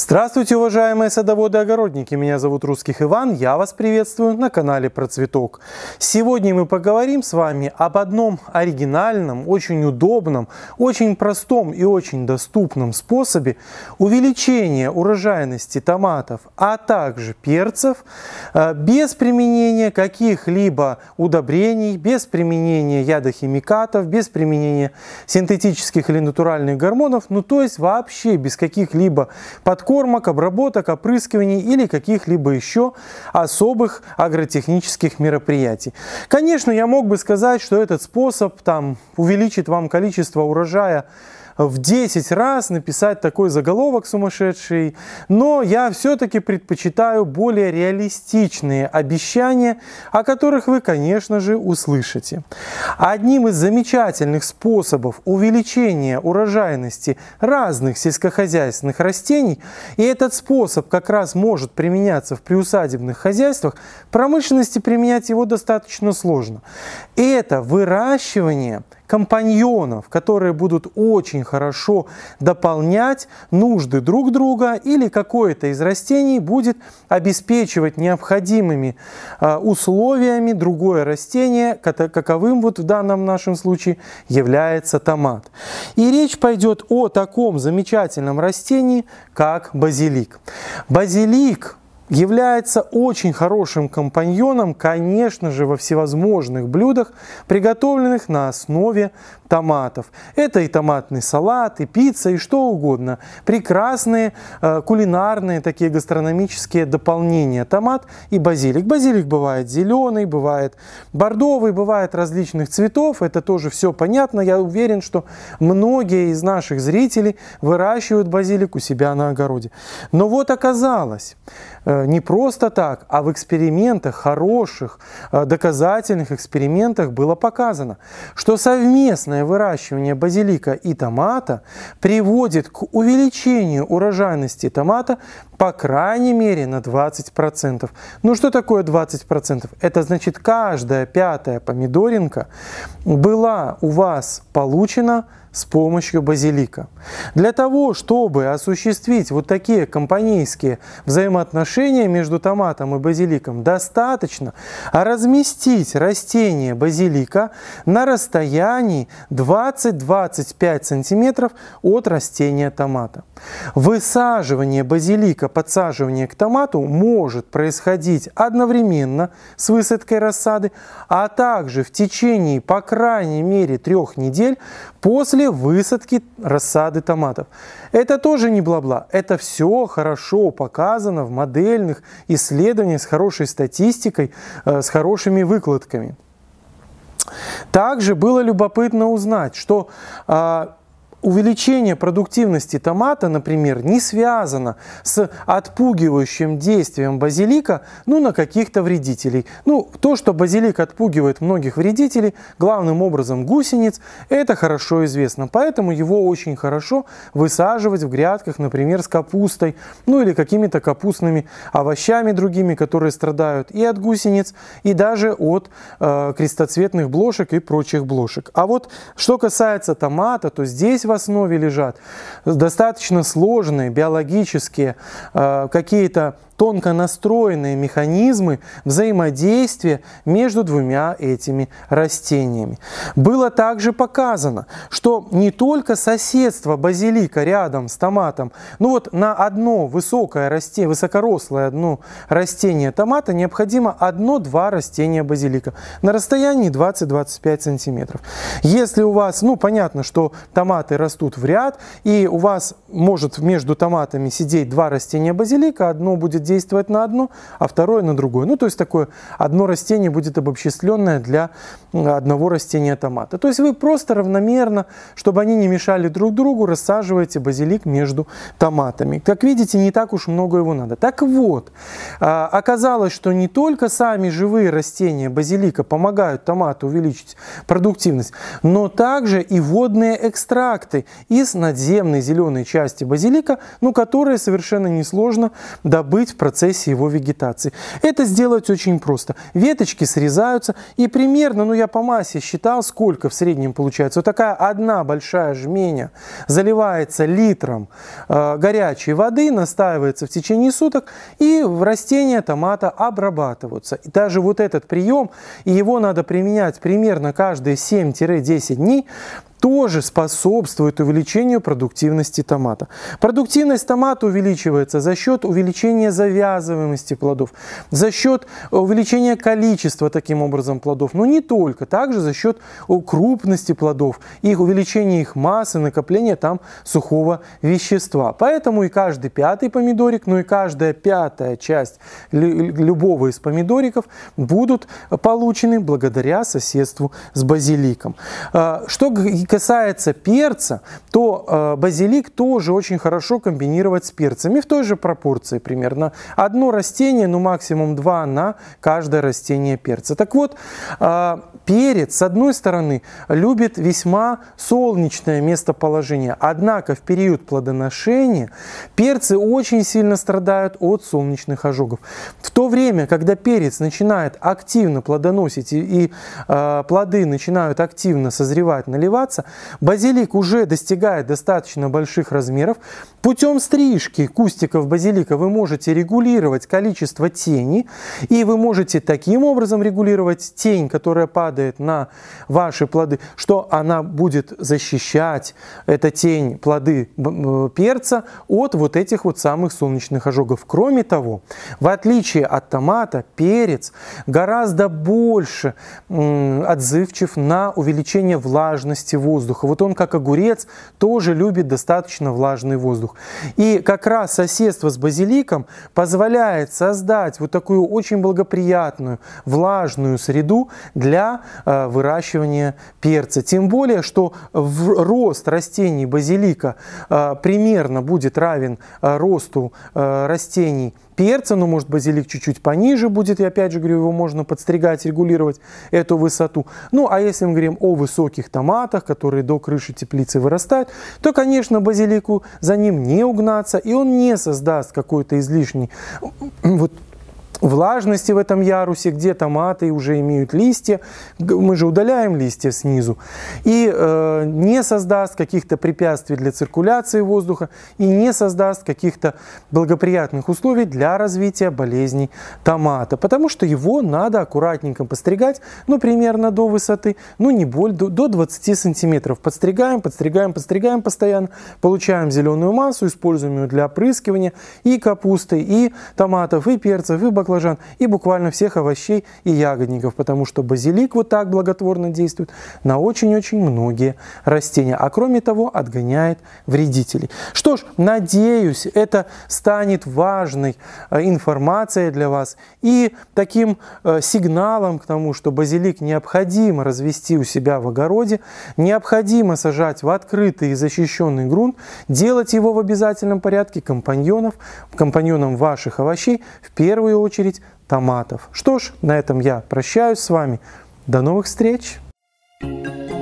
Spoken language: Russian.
Здравствуйте, уважаемые садоводы огородники! Меня зовут Русских Иван, я вас приветствую на канале Процветок. Сегодня мы поговорим с вами об одном оригинальном, очень удобном, очень простом и очень доступном способе увеличения урожайности томатов, а также перцев, э, без применения каких-либо удобрений, без применения ядохимикатов, без применения синтетических или натуральных гормонов, ну то есть вообще без каких-либо подкормок подкормок, обработок, опрыскиваний или каких-либо еще особых агротехнических мероприятий. Конечно, я мог бы сказать, что этот способ там увеличит вам количество урожая в 10 раз написать такой заголовок сумасшедший, но я все-таки предпочитаю более реалистичные обещания, о которых вы, конечно же, услышите. Одним из замечательных способов увеличения урожайности разных сельскохозяйственных растений, и этот способ как раз может применяться в приусадебных хозяйствах, в промышленности применять его достаточно сложно. Это выращивание – компаньонов, которые будут очень хорошо дополнять нужды друг друга или какое-то из растений будет обеспечивать необходимыми а, условиями другое растение, каковым вот в данном нашем случае является томат. И речь пойдет о таком замечательном растении, как базилик. Базилик является очень хорошим компаньоном, конечно же, во всевозможных блюдах, приготовленных на основе томатов. Это и томатный салат, и пицца, и что угодно. Прекрасные э, кулинарные такие гастрономические дополнения. Томат и базилик. Базилик бывает зеленый, бывает бордовый, бывает различных цветов. Это тоже все понятно. Я уверен, что многие из наших зрителей выращивают базилик у себя на огороде. Но вот оказалось, э, не просто так, а в экспериментах, хороших, э, доказательных экспериментах было показано, что совместное выращивание базилика и томата приводит к увеличению урожайности томата по крайней мере на 20%. Ну что такое 20%? Это значит каждая пятая помидоринка была у вас получена с помощью базилика. Для того, чтобы осуществить вот такие компанейские взаимоотношения между томатом и базиликом, достаточно разместить растение базилика на расстоянии 20-25 см от растения томата. Высаживание базилика, подсаживание к томату может происходить одновременно с высадкой рассады, а также в течение по крайней мере трех недель после после высадки рассады томатов. Это тоже не бла-бла, это все хорошо показано в модельных исследованиях с хорошей статистикой, э, с хорошими выкладками. Также было любопытно узнать, что а, увеличение продуктивности томата, например, не связано с отпугивающим действием базилика ну, на каких-то вредителей. Ну, то, что базилик отпугивает многих вредителей, главным образом гусениц, это хорошо известно. Поэтому его очень хорошо высаживать в грядках, например, с капустой, ну или какими-то капустными овощами другими, которые страдают и от гусениц, и даже от э, крестоцветных блошек и прочих блошек. А вот что касается томата, то здесь в основе лежат, достаточно сложные биологические э, какие-то тонко настроенные механизмы взаимодействия между двумя этими растениями. Было также показано, что не только соседство базилика рядом с томатом, ну вот на одно высокое растение, высокорослое одно растение томата необходимо одно-два растения базилика на расстоянии 20-25 сантиметров. Если у вас, ну понятно, что томаты растут в ряд, и у вас может между томатами сидеть два растения базилика, одно будет действовать на одно, а второе на другое. Ну, то есть такое одно растение будет обобщисленное для одного растения томата. То есть вы просто равномерно, чтобы они не мешали друг другу, рассаживаете базилик между томатами. Как видите, не так уж много его надо. Так вот, а, оказалось, что не только сами живые растения базилика помогают томату увеличить продуктивность, но также и водные экстракты из надземной зеленой части базилика, ну, которые совершенно несложно добыть процессе его вегетации. Это сделать очень просто. Веточки срезаются и примерно, ну я по массе считал, сколько в среднем получается. Вот такая одна большая жменя заливается литром э, горячей воды, настаивается в течение суток и в растения томата обрабатываются. И даже вот этот прием, и его надо применять примерно каждые 7-10 дней, тоже способствует увеличению продуктивности томата. Продуктивность томата увеличивается за счет увеличения зависимости завязываемости плодов, за счет э, увеличения количества таким образом плодов, но не только, также за счет крупности плодов, их увеличения их массы, накопления там сухого вещества. Поэтому и каждый пятый помидорик, ну и каждая пятая часть любого из помидориков будут получены благодаря соседству с базиликом. Э, что касается перца, то э, базилик тоже очень хорошо комбинировать с перцами в той же пропорции, примерно Одно растение, ну максимум два на каждое растение перца. Так вот, а, перец, с одной стороны, любит весьма солнечное местоположение. Однако в период плодоношения перцы очень сильно страдают от солнечных ожогов. В то время, когда перец начинает активно плодоносить и, и э, плоды начинают активно созревать, наливаться, базилик уже достигает достаточно больших размеров. Путем стрижки кустиков базилика вы можете регулировать регулировать количество тени, и вы можете таким образом регулировать тень, которая падает на ваши плоды, что она будет защищать, эта тень, плоды перца от вот этих вот самых солнечных ожогов. Кроме того, в отличие от томата, перец гораздо больше отзывчив на увеличение влажности воздуха. Вот он, как огурец, тоже любит достаточно влажный воздух. И как раз соседство с базиликом позволяет создать вот такую очень благоприятную, влажную среду для э, выращивания перца. Тем более, что рост растений базилика э, примерно будет равен э, росту растений перца, но, ну, может, базилик чуть-чуть пониже будет, я опять же говорю, его можно подстригать, регулировать эту высоту. Ну, а если мы говорим о высоких томатах, которые до крыши теплицы вырастают, то, конечно, базилику за ним не угнаться, и он не создаст какой-то излишний вот влажности в этом ярусе, где томаты уже имеют листья, мы же удаляем листья снизу, и э, не создаст каких-то препятствий для циркуляции воздуха и не создаст каких-то благоприятных условий для развития болезней томата, потому что его надо аккуратненько подстригать, ну, примерно до высоты, ну, не более, до, до 20 сантиметров. Подстригаем, подстригаем, подстригаем постоянно, получаем зеленую массу, используем ее для опрыскивания и капусты, и томатов, и перцев, и бактерий, баклажан и буквально всех овощей и ягодников, потому что базилик вот так благотворно действует на очень-очень многие растения, а кроме того отгоняет вредителей. Что ж, надеюсь, это станет важной э, информацией для вас и таким э, сигналом к тому, что базилик необходимо развести у себя в огороде, необходимо сажать в открытый и защищенный грунт, делать его в обязательном порядке компаньонов, компаньоном ваших овощей, в первую очередь очередь томатов. Что ж, на этом я прощаюсь с вами. До новых встреч! thank you